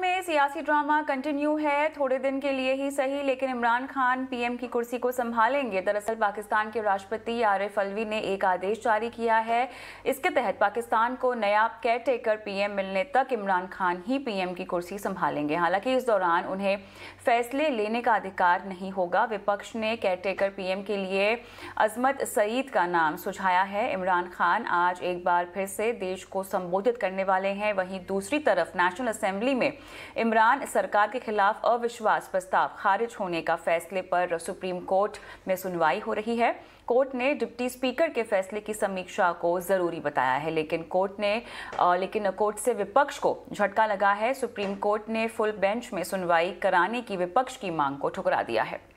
में सियासी drama continue है थोड़े दिन के लिए ही सही लेकिन इमरान खान पीएम की कुर्सी को संभालेंगे दरअसल पाकिस्तान के राष्ट्रपति आरिफ अलवी ने एक आदेश जारी किया है इसके तहत पाकिस्तान को नया केयरटेकर पीएम मिलने तक इमरान खान ही पीएम की कुर्सी संभालेंगे हालांकि इस दौरान उन्हें फैसले लेने का अधिकार नहीं होगा विपक्ष ने केयरटेकर पीएम के लिए अजमत सईद का नाम सुझाया है इमरान खान आज एक बार फिर से देश को संबोधित करने वाले हैं वहीं दूसरी तरफ नेशनल असेंबली में इमरान सरकार के खिलाफ अविश्वास प्रस्ताव खारिज होने का फैसले पर सुप्रीम कोर्ट में सुनवाई हो रही है कोर्ट ने डिप्टी स्पीकर के फैसले की समीक्षा को ज़रूरी बताया है लेकिन कोर्ट ने लेकिन कोर्ट से विपक्ष को झटका लगा है सुप्रीम कोर्ट ने फुल बेंच में सुनवाई कराने की विपक्ष की मांग को ठुकरा दिया है